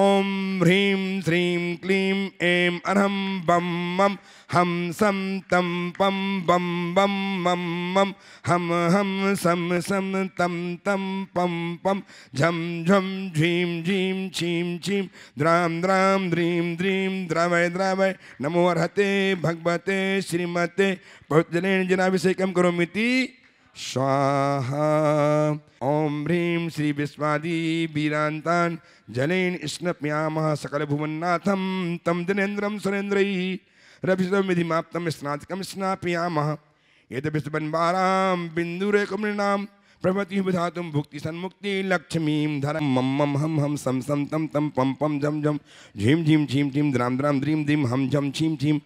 ओम ह्रीं श्रीं क्लीं ऐं अनहं बं मं हं सं तं पं बं बं मं मं हं हं सं सं तं तं पं पं झं झं झीं झीं छीं छीं द्रां द्रां द्रीं द्रीं द्रावय द्रावय नमो अर्हते भगवते श्रीमते पवित्रेण जनाभिषेकं करोमीति स्वाहा ओम ह्रीं श्री विस्वादी वीरांतान जलेन स्नपयामः सकल तं तम सुरेन्द्रै रभिसमिधिमाप्तं स्नातकं स्नापयामः यद् विश्वन्वारां बिन्दुरेकमृणां प्रभृति विधातुं भुक्ति सन्मुक्ति लक्ष्मी धरं मम मम हम हम सम सम तम तम पम पम झम झम झीम झीम झीम झीम द्राम द्राम द्रीम द्रीम हम झम झीं झीं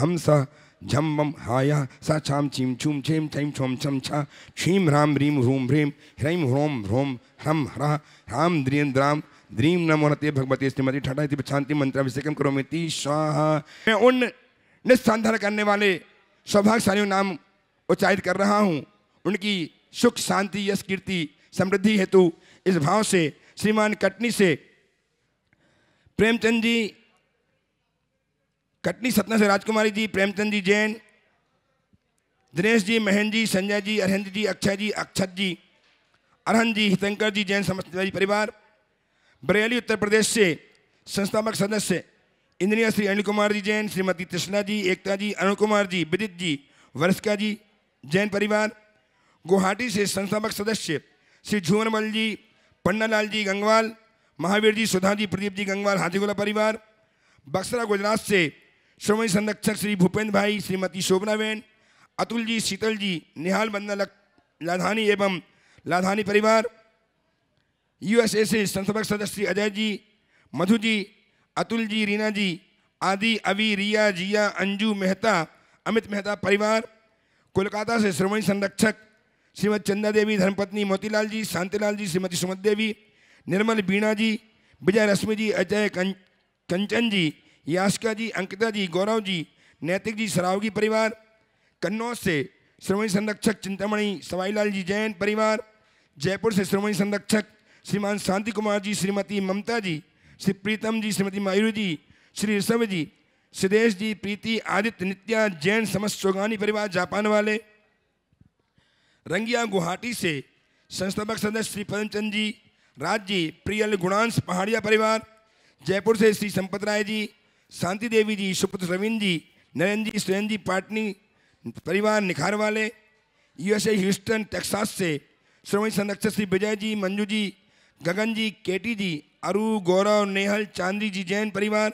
हम सह झम मम हाया सा छाम चीम छूम छेम छैम छोम छम छा छीम राम रीम ह्रूम ह्रीम ह्रैम ह्रोम ह्रोम ह्रम ह्रा ह्राम द्रियं द्राम द्रीम नमो नते भगवते श्रीमती ठाठा थी शांति मंत्र अभिषेकम करो मिति स्वाहा मैं उन निस्थान करने वाले सौभाग्यशालियों नाम उच्चारित कर रहा हूँ उनकी सुख शांति यश कीर्ति समृद्धि हेतु इस भाव से श्रीमान कटनी से प्रेमचंद जी कटनी सतना से राजकुमारी जी प्रेमचंद जी जैन दिनेश जी महेंद्र जी संजय जी अरहिंद जी अक्षय जी अक्षत जी अरहन जी हितंकर जी जैन समस्तवादी परिवार बरेली उत्तर प्रदेश से संस्थापक सदस्य इंद्रिया श्री अनिल कुमार जी जैन श्रीमती कृष्णा जी एकता जी अरुण कुमार जी विदित जी वर्षका जी जैन परिवार गुवाहाटी से संस्थापक सदस्य श्री झूमरमल जी पन्नालाल जी गंगवाल महावीर जी सुधा जी प्रदीप जी गंगवाल हाथीगोला परिवार बक्सरा गुजरात से श्रोमणी संरक्षक श्री भूपेंद्र भाई श्रीमती शोभनाबेन अतुल जी शीतल जी निहाल बंदा लाधानी एवं लाधानी परिवार यूएसए से संसदक सदस्य अजय जी मधु जी अतुल जी रीना जी आदि अवि रिया जिया अंजू मेहता अमित मेहता परिवार कोलकाता से श्रोमणी संरक्षक श्रीमती चंदा देवी धर्मपत्नी मोतीलाल जी शांतिलाल जी श्रीमती सुमत देवी निर्मल बीणा जी विजय रश्मि जी अजय कंचन जी याशिका जी अंकिता जी गौरव जी नैतिक जी सरावगी परिवार कन्नौज से श्रोमणी संरक्षक चिंतामणि सवाईलाल जी जैन परिवार जयपुर से श्रोमणी संरक्षक श्रीमान शांति कुमार जी श्रीमती ममता जी श्री प्रीतम जी श्रीमती मायूरी जी श्री ऋषभ जी सुदेश जी प्रीति आदित्य नित्या जैन समस्त चौगानी परिवार जापान वाले रंगिया गुवाहाटी से संस्थापक सदस्य श्री पदमचंद जी राज जी प्रियल गुणांश पहाड़िया परिवार जयपुर से श्री संपत राय जी शांति देवी जी सुपुत्र रविंद जी नरेंद्र जी सुरेंद्र जी पाटनी परिवार निखार वाले यूएसए ह्यूस्टन टेक्सास से श्रवण संरक्षक श्री विजय जी मंजू जी गगन जी केटी जी अरु गौरव नेहल चांदी जी जैन परिवार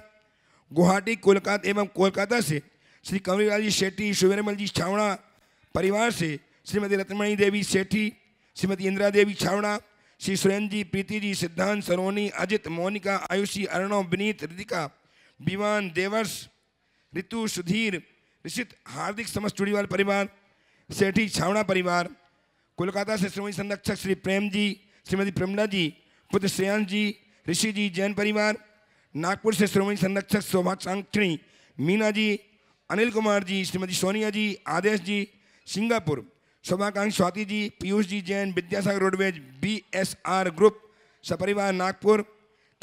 गुवाहाटी कोलकाता एवं कोलकाता से श्री कंवरीलाल जी सेठी शुभरमल जी छावड़ा परिवार से श्रीमती रत्नमणि देवी सेठी श्रीमती इंदिरा देवी छावड़ा श्री सुरेंद्र जी प्रीति जी सिद्धांत सरोनी अजित मोनिका आयुषी अर्णव विनीत ऋतिका विमान देवर्ष ऋतु सुधीर ऋषित हार्दिक समस्त चूड़ीवाल परिवार सेठी छावड़ा परिवार कोलकाता से श्रमणी संरक्षक श्री प्रेम जी श्रीमती प्रमला जी पुत्र श्रेयांश जी ऋषि जी जैन परिवार नागपुर से श्रोमणी संरक्षक शोभा सांक्षणी मीना जी अनिल कुमार जी श्रीमती सोनिया जी आदेश जी सिंगापुर शोभाकांक्ष Swati ji Piyush ji Jain Vidyasagar roadways B S R group सपरिवार नागपुर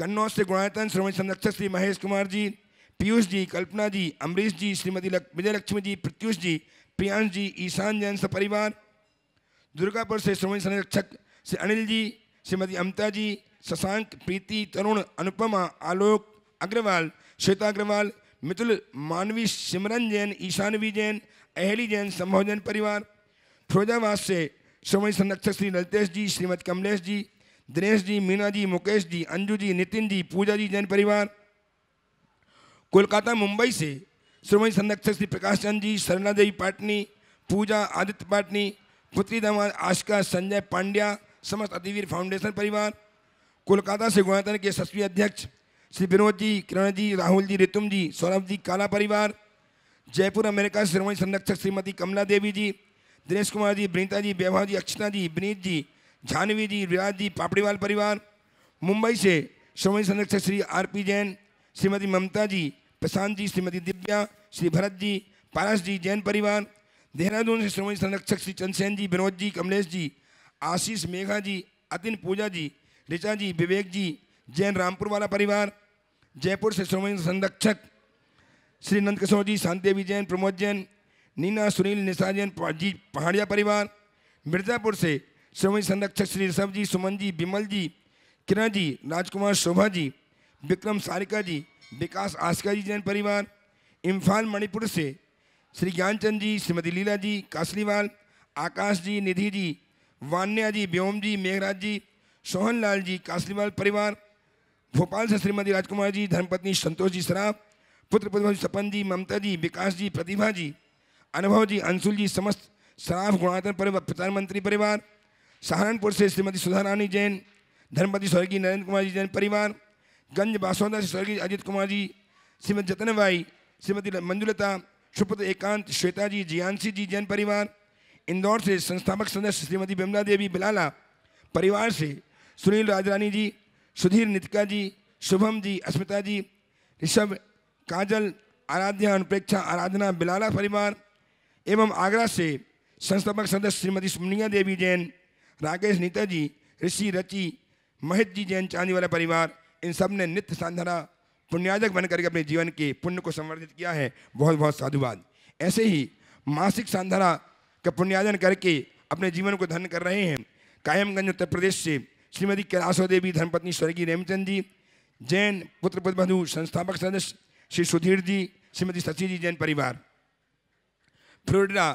कन्नौज से गुणायतन श्रवण संरक्षक श्री महेश कुमार जी पीयूष जी कल्पना जी अमरीश जी श्रीमती विजय लक्ष्मी जी प्रत्युष जी प्रियांश जी ईशान जैन सपरिवार दुर्गापुर से श्रवण संरक्षक श्री अनिल जी श्रीमती अमिता जी शशांक प्रीति तरुण अनुपमा आलोक अग्रवाल श्वेता अग्रवाल मिथुल मानवी सिमरन जैन ईशानवी जैन अहली जैन संभव जैन परिवार फिरोजाबाद से श्रवण संरक्षक श्री ललितेश जी श्रीमती कमलेश जी दिनेश जी मीना जी मुकेश जी अंजू जी नितिन जी पूजा जी जैन परिवार कोलकाता मुंबई से श्रोमणी संरक्षक श्री प्रकाश चंद जी सरना देवी पाटनी पूजा आदित्य पाटनी पुत्री दामाद आशका संजय पांड्या समस्त अतिवीर फाउंडेशन परिवार कोलकाता से गुणातन के सस्वी अध्यक्ष श्री विनोद जी किरण जी राहुल जी रितुम जी सौरभ जी काला परिवार जयपुर अमेरिका श्रोमणी संरक्षक श्रीमती कमला देवी जी दिनेश कुमार जी ब्रीता जी व्यवहार जी अक्षता जी विनीत जी जानवी जी रियाज जी पापड़ीवाल परिवार मुंबई से श्रोमणी संरक्षक श्री आर पी जैन श्रीमती ममता जी प्रशांत जी श्रीमती दिव्या श्री भरत जी पारस जी जैन परिवार देहरादून से श्रोमणी संरक्षक श्री चंदसेन जी विनोद जी कमलेश जी आशीष मेघा जी अतिन पूजा जी ऋचा जी विवेक जी जैन रामपुर वाला परिवार जयपुर से श्रोमणी संरक्षक श्री नंद किशोर जी शांति जैन प्रमोद जैन नीना सुनील निशा जैन जी पहाड़िया परिवार मिर्ज़ापुर से श्रवण संरक्षक श्री ऋषभ जी सुमन जी बिमल जी किरण जी राजकुमार शोभा जी विक्रम सारिका जी विकास आस्का जी जैन परिवार इम्फाल मणिपुर से श्री ज्ञानचंद जी श्रीमती लीला जी कासलीवाल आकाश जी निधि जी वान्या जी व्योम जी मेघराज जी सोहन लाल जी कासलीवाल परिवार भोपाल से श्रीमती राजकुमार जी धर्मपत्नी संतोष जी सराफ पुत्र पुत्र सपन जी ममता जी विकास जी प्रतिभा जी अनुभव जी अंशुल जी समस्त सराफ गुणातन परिवार प्रधानमंत्री परिवार सहारनपुर से श्रीमती सुधा रानी जैन धर्मपति स्वर्गीय नरेंद्र कुमार जी जैन परिवार गंज बासौदा से स्वर्गीय अजित कुमार जी श्रीमती जतन भाई श्रीमती मंजुलता सुपुत्र एकांत श्वेता जी जियांशी जी जैन परिवार इंदौर से संस्थापक सदस्य श्रीमती बिमला देवी बिलाला परिवार से सुनील राजरानी जी सुधीर नितिका जी शुभम जी अस्मिता जी ऋषभ काजल आराध्या अनुप्रेक्षा आराधना बिलाला परिवार एवं आगरा से संस्थापक सदस्य श्रीमती सुमनिया देवी जैन राकेश नीता जी ऋषि रचि महित जी जैन चांदी वाला परिवार इन सब ने नित्य साधना पुण्याजक बन करके अपने जीवन के पुण्य को संवर्धित किया है बहुत बहुत साधुवाद ऐसे ही मासिक साधना का पुण्याजन करके अपने जीवन को धन कर रहे हैं कायमगंज उत्तर प्रदेश से श्रीमती कैलाशो देवी धर्मपत्नी स्वर्गीय रेमचंद जी जैन पुत्र पद्मधु संस्थापक सदस्य श्री सुधीर जी श्रीमती शशि जी जैन परिवार फ्लोरिडा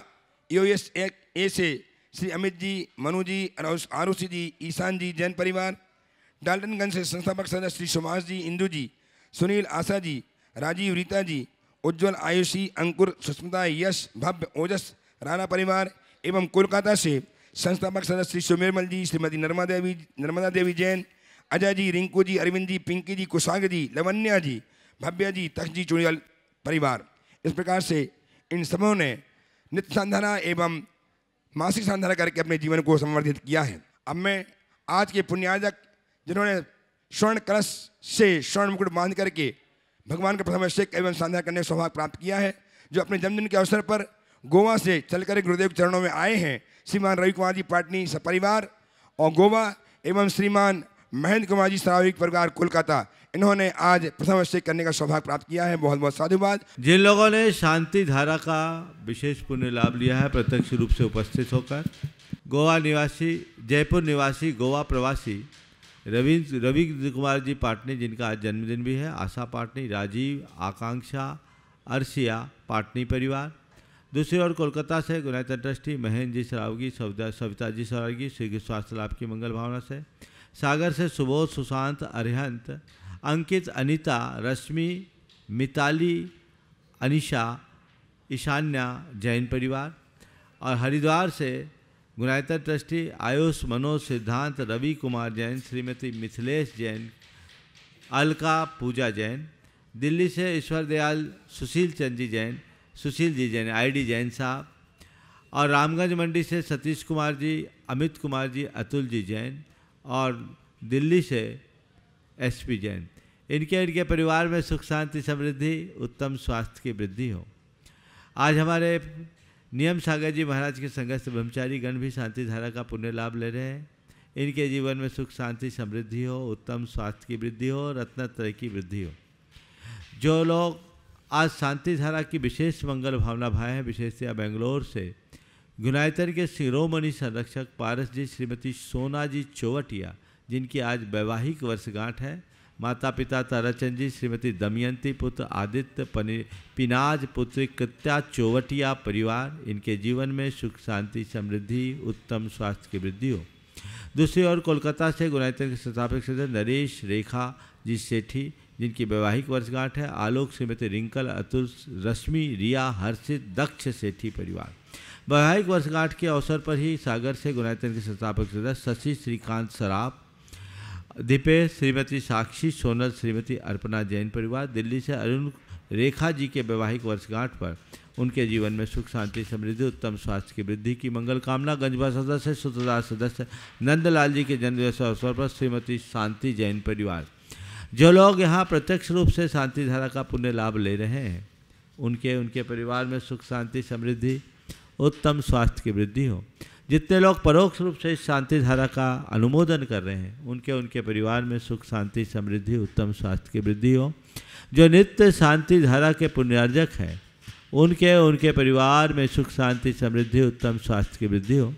यूएस ए से श्री अमित जी मनु जी आरुषि जी ईशान जी जैन परिवार डाल्टनगंज से संस्थापक सदस्य श्री सुभाष जी इंदू जी सुनील आशा जी राजीव रीता जी उज्ज्वल आयुषी अंकुर सुष्मिता यश भव्य ओजस राणा परिवार एवं कोलकाता से संस्थापक सदस्य श्री सुमेरमल जी श्रीमती नर्मदा देवी नर्मदा देवी जैन अजय जी रिंकू जी अरविंद जी पिंकी जी कुशाग जी लवन्या जी भव्या जी तख जी चुड़ियल परिवार इस प्रकार से इन सबों ने नित्य साधना एवं मासिक सांधारा करके अपने जीवन को संवर्धित किया है अब मैं आज के पुण्याजक जिन्होंने स्वर्ण कलश से स्वर्ण मुकुट बांध करके भगवान का प्रथम अभिषेक एवं साधना करने का सौभाग्य प्राप्त किया है जो अपने जन्मदिन के अवसर पर गोवा से चलकर गुरुदेव चरणों में आए हैं श्रीमान रवि कुमार जी पाटनी सपरिवार और गोवा एवं श्रीमान महेंद्र कुमार जी साविक परिवार कोलकाता इन्होंने आज प्रथम अभिषेक करने का सौभाग्य प्राप्त किया है बहुत बहुत साधुवाद जिन लोगों ने शांति धारा का विशेष पुण्य लाभ लिया है प्रत्यक्ष रूप से उपस्थित होकर गोवा निवासी जयपुर निवासी गोवा प्रवासी रविंद्र रवि कुमार जी पाटनी जिनका आज जन्मदिन भी है आशा पाटनी राजीव आकांक्षा अर्शिया पाटनी परिवार दूसरी ओर कोलकाता से गुनाता ट्रस्टी महेंद्र जी सरावगी सविता सविता जी सरावगी श्री स्वास्थ्य लाभ की मंगल भावना से सागर से सुबोध सुशांत अरिहंत अंकित अनिता रश्मि मिताली अनिशा ईशान्या जैन परिवार और हरिद्वार से गुनायता ट्रस्टी आयुष मनोज सिद्धांत रवि कुमार जैन श्रीमती मिथिलेश जैन अलका पूजा जैन दिल्ली से ईश्वर दयाल सुशील चंद जी जैन सुशील जी जैन आईडी जैन साहब और रामगंज मंडी से सतीश कुमार जी अमित कुमार जी अतुल जी जैन और दिल्ली से एस पी जैन इनके इनके परिवार में सुख शांति समृद्धि उत्तम स्वास्थ्य की वृद्धि हो आज हमारे नियम सागर जी महाराज के संघर्ष ब्रह्मचारी गण भी शांति धारा का पुण्य लाभ ले रहे हैं इनके जीवन में सुख शांति समृद्धि हो उत्तम स्वास्थ्य की वृद्धि हो रत्न तरह की वृद्धि हो जो लोग आज शांति धारा की विशेष मंगल भावना भाए हैं विशेषतः बेंगलोर से गुनायतर के शिरोमणि संरक्षक पारस जी श्रीमती सोनाजी चोवटिया जिनकी आज वैवाहिक वर्षगांठ है माता पिता ताराचंद जी श्रीमती दमयंती पुत्र आदित्य पनी पिनाज पुत्र कृत्या चोवटिया परिवार इनके जीवन में सुख शांति समृद्धि उत्तम स्वास्थ्य की वृद्धि हो दूसरी ओर कोलकाता से गुनायतर के संस्थापक सदस्य नरेश रेखा जी सेठी जिनकी वैवाहिक वर्षगांठ है आलोक श्रीमती रिंकल अतुल रश्मि रिया हर्षित दक्ष सेठी परिवार वैवाहिक वर्षगांठ के अवसर पर ही सागर से गुणायतन के संस्थापक सदस्य शशि श्रीकांत सराप दीपे श्रीमती साक्षी सोनल श्रीमती अर्पणा जैन परिवार दिल्ली से अरुण रेखा जी के वैवाहिक वर्षगांठ पर उनके जीवन में सुख शांति समृद्धि उत्तम स्वास्थ्य की वृद्धि की मंगल कामना गंजवा सदस्य सुतदार सदस्य नंदलाल जी के जन्मदिवस अवसर पर श्रीमती शांति जैन परिवार जो लोग यहाँ प्रत्यक्ष रूप से शांति धारा का पुण्य लाभ ले रहे हैं उनके उनके परिवार में सुख शांति समृद्धि उत्तम स्वास्थ्य की वृद्धि हो जितने लोग परोक्ष रूप से इस शांति धारा का अनुमोदन कर रहे हैं उनके उनके परिवार में सुख शांति समृद्धि उत्तम स्वास्थ्य की वृद्धि हो जो नित्य शांति धारा के पुण्यार्जक हैं उनके उनके परिवार में सुख शांति समृद्धि उत्तम स्वास्थ्य की वृद्धि हो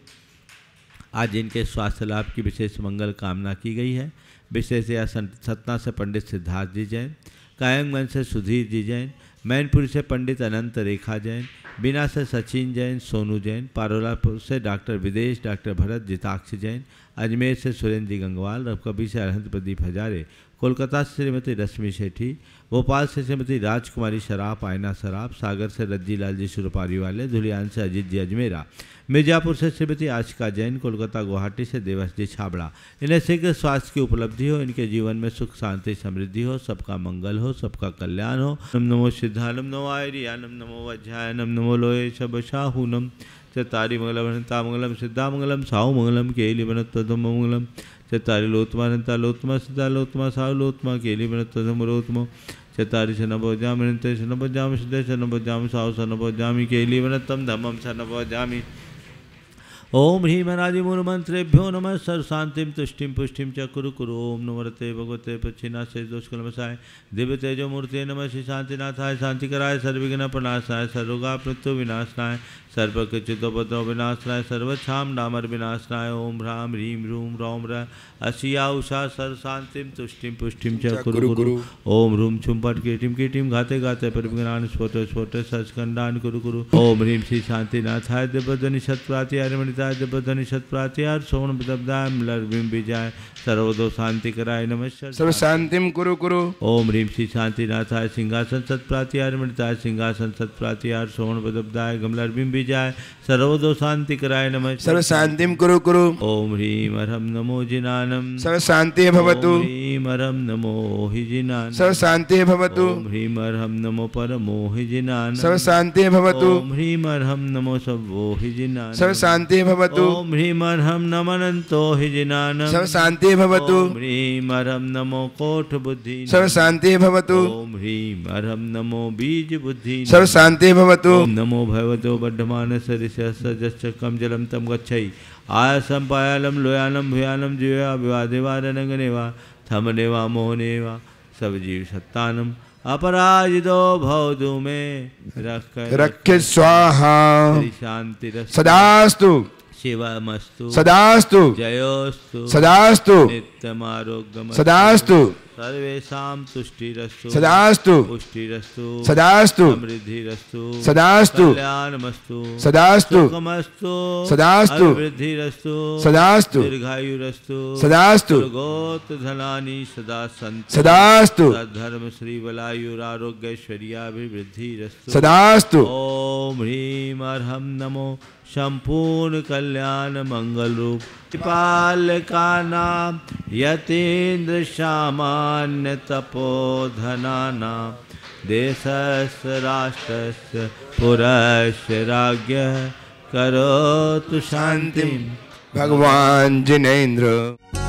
आज इनके स्वास्थ्य लाभ की विशेष मंगल कामना की गई है विशेष या सतना से पंडित सिद्धार्थ जी जैन कायंगमन से सुधीर जी जैन मैनपुर से पंडित अनंत रेखा जैन बिना से सचिन जैन सोनू जैन पारोलापुर से डॉक्टर विदेश डॉक्टर भरत जिताक्ष जैन अजमेर से सुरेंद्र जी गंगवाल रवकबी से अनंत प्रदीप हजारे कोलकाता से श्रीमती रश्मि सेठी भोपाल से श्रीमती राजकुमारी सराफ आयना सराफ सागर से रज्जी लाल जी सुरपारी वाले धुलियान से अजीत जी अजमेरा मिर्जापुर से श्रीमती आशिका जैन कोलकाता गुवाहाटी से देवस जी छाबड़ा इन्हें शीघ्र स्वास्थ्य की उपलब्धि हो इनके जीवन में सुख शांति समृद्धि हो सबका मंगल हो सबका कल्याण हो नम नमो सिद्धा नम नमो आयरिया नम नमो वध्याय नम नमो लोहे शब शाहू नम चतारी मंगलम मंगलम सिद्धा मंगलम साहु मंगलम केली मनत्वधम मंगलम चतारी लोत्मा रंता लोत्मा सीता लोत्मा साव लोत्मा केली बनतम रोतमो चतारी शनभो जाम नृत्य शनभो जाम सिद्ध शनभो जाम साव शनभो जामी केली वनतम धमम शनभो जामी ओम भीमराजिमूलमंत्रेभ्यो नम सर्वशांतिम तुष्टिम पुष्टिम च कुरु कुरु ओम नमरते भगवते पच्छिना से दिव्य तेजो मूर्ति नम श्री शांतिनाथाय शांतिकराय सर्विघ्न प्रणाशाय सर्वगा मृत्यु विनाशनाय सर्वकृचितोपद्रव विनाशनाय सर्वक्षाम डामर विनाशनाय ओम ह्राम ह्रीं रूम रौम र अशिया उषा सर्वशांतिम तुष्टिम पुष्टिम च कुरु कुरु ओम रूम छुम पट कीटिम कीटिम घाते घाते परिविघ्नान स्फोट स्फोट सचखंडान कुरु कुरु ओम ह्रीम श्री शांतिनाथाय दिव्य ध्वनि सत्प्राति गीतादिपनिषद प्रात्यार सोण दब्दाय लर्बिंबिजाय सर्वदो शांति कराय नमस्कार सर्व शांतिम कुरु कुरु ओम ह्रीम श्री शांतिनाथाय सिंहासन सत्प्रात्यार मृताय सिंहासन सत्प्रात्यार सोण दब्दाय गमलर्बिंबिजाय सर्वदो शांति कराय नमस्कार सर्व शांतिम कुरु कुरु ओम ह्रीम अरम नमो जिनानम सर्व शांति भवतु ह्रीम अरम नमो हि जिनान सर्व शांति भवतु ओम ह्रीम अरहम नमो परमो हि जिनान सर्व शांति भवतु ओम ह्रीम अरहम नमो सवो हि जिनान सर्व शांति भवतु ॐ ह्रीमर्हं नमनन्तो हि हिजिनान सर्व शांति भवतु ह्रीम ह्रीमर्हं नमो बुद्धि सर्व शांति भवतु ओम ह्रीम ह्रीमर्हं नमो बीज बुद्धि सर्व शांति भवतु नमो भगवतो बद्धमानसरिशस्सजश्चकं जलं तम गच्छै आयासं पायालं लोयानं भूयानं जीवया वा सब जीव सवजीवसत्तानम् अपराजितो भवतु मे रख रख स्वाहा शांति सदास्तु शिवमस्तु सदास्तु जयोस्तु सदास्तु नित्यमारोग्यम सदास्तु सर्वेषां तुष्टिरस्तु सदास्तु पुष्टिरस्तु सदास्तु समृद्धिरस्तु सदास्तु कल्याणमस्तु सदास्तु सुखमस्तु सदास्तु वृद्धिरस्तु सदास्तु दीर्घायुरस्तु सदास्तु गोत धनानि सदा सन्ति सदास्तु धर्म श्री बलायुरारोग्यैश्वर्याभिवृद्धिरस्तु सदास्तु ओम ह्रीं अर्हं नमो संपूर्ण कल्याण मंगल रूप पाल का नाम यतीन्द्र सामान्य तपोधना नाम देशस् राष्ट्रस् पुरश राज्य करो तो शांति भगवान जिनेन्द्र